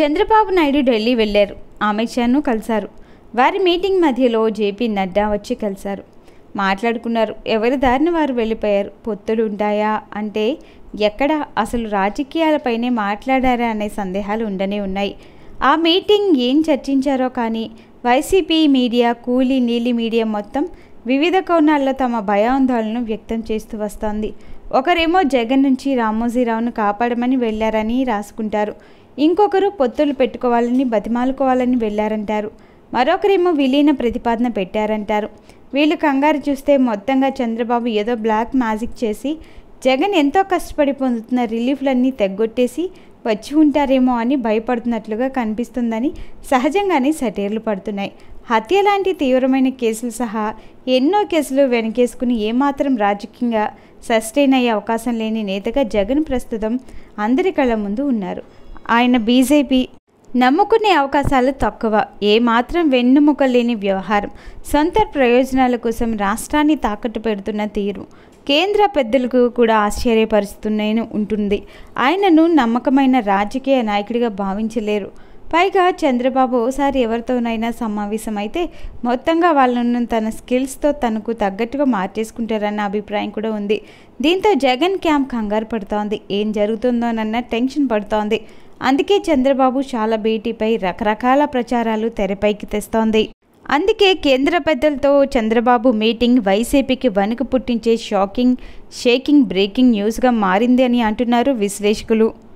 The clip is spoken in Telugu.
చంద్రబాబు నాయుడు ఢిల్లీ వెళ్ళారు అమిత్ కలిశారు వారి మీటింగ్ మధ్యలో జేపీ నడ్డా వచ్చి కలిశారు మాట్లాడుకున్నారు ఎవరి దారిన వారు వెళ్ళిపోయారు పొత్తులు ఉంటాయా అంటే ఎక్కడ అసలు రాజకీయాలపైనే మాట్లాడారా అనే సందేహాలు ఉండనే ఉన్నాయి ఆ మీటింగ్ ఏం చర్చించారో కానీ వైసీపీ మీడియా కూలీ నీలి మీడియా మొత్తం వివిధ కోణాల్లో తమ భయాందోళనను వ్యక్తం చేస్తూ వస్తోంది ఒకరేమో జగన్ నుంచి రామోజీరావును కాపాడమని వెళ్ళారని రాసుకుంటారు ఇంకొకరు పొత్తులు పెట్టుకోవాలని బతిమాలుకోవాలని వెళ్ళారంటారు మరొకరేమో విలీన ప్రతిపాదన పెట్టారంటారు వీళ్ళు కంగారు చూస్తే మొత్తంగా చంద్రబాబు ఏదో బ్లాక్ మ్యాజిక్ చేసి జగన్ ఎంతో కష్టపడి పొందుతున్న రిలీఫ్లన్నీ తెగ్గొట్టేసి వచ్చి ఉంటారేమో అని భయపడుతున్నట్లుగా కనిపిస్తుందని సహజంగానే సెటీర్లు పడుతున్నాయి హత్య లాంటి తీవ్రమైన కేసులు సహా ఎన్నో కేసులు వెనకేసుకుని ఏమాత్రం రాజకీయంగా సస్టైన్ అయ్యే అవకాశం లేని నేతగా జగన్ ప్రస్తుతం అందరి కళ్ళ ముందు ఉన్నారు ఆయన బీజేపీ నమ్ముకునే అవకాశాలు తక్కువ ఏమాత్రం వెన్నుముక లేని వ్యవహారం సొంత ప్రయోజనాల కోసం రాష్ట్రాన్ని తాకట్టు పెడుతున్న తీరు కేంద్ర పెద్దలకు కూడా ఆశ్చర్యపరుస్తున్నాయని ఉంటుంది ఆయనను నమ్మకమైన రాజకీయ నాయకుడిగా భావించలేరు పైగా చంద్రబాబు ఓసారి ఎవరితోనైనా సమావేశమైతే మొత్తంగా వాళ్ళను తన స్కిల్స్తో తనకు తగ్గట్టుగా మార్చేసుకుంటారన్న అభిప్రాయం కూడా ఉంది దీంతో జగన్ క్యాంప్ కంగారు పడుతోంది ఏం జరుగుతుందోనన్న టెన్షన్ పడుతోంది అందుకే చంద్రబాబు చాలా భేటీపై రకరకాల ప్రచారాలు తెరపైకి తెస్తోంది అందుకే కేంద్ర పెద్దలతో చంద్రబాబు మీటింగ్ వైసీపీకి వణుకు పుట్టించే షాకింగ్ షేకింగ్ బ్రేకింగ్ న్యూస్గా మారింది అని అంటున్నారు విశ్లేషకులు